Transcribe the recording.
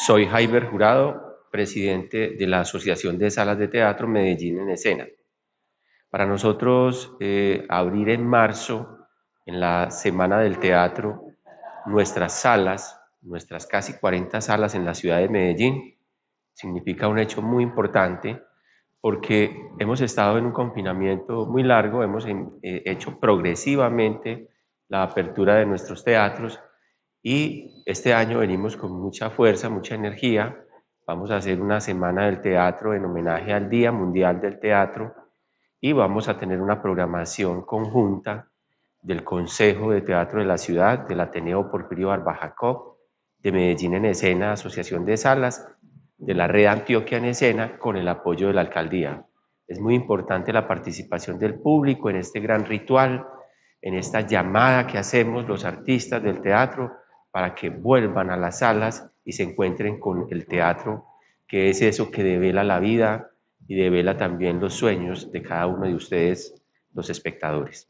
Soy Jaiber Jurado, presidente de la Asociación de Salas de Teatro Medellín en Escena. Para nosotros, eh, abrir en marzo, en la Semana del Teatro, nuestras salas, nuestras casi 40 salas en la ciudad de Medellín, significa un hecho muy importante porque hemos estado en un confinamiento muy largo, hemos eh, hecho progresivamente la apertura de nuestros teatros y este año venimos con mucha fuerza, mucha energía. Vamos a hacer una semana del teatro en homenaje al Día Mundial del Teatro y vamos a tener una programación conjunta del Consejo de Teatro de la Ciudad, del Ateneo Porfirio Barbajacó, de Medellín en Escena, Asociación de Salas, de la Red Antioquia en Escena, con el apoyo de la Alcaldía. Es muy importante la participación del público en este gran ritual, en esta llamada que hacemos los artistas del teatro para que vuelvan a las salas y se encuentren con el teatro, que es eso que devela la vida y devela también los sueños de cada uno de ustedes, los espectadores.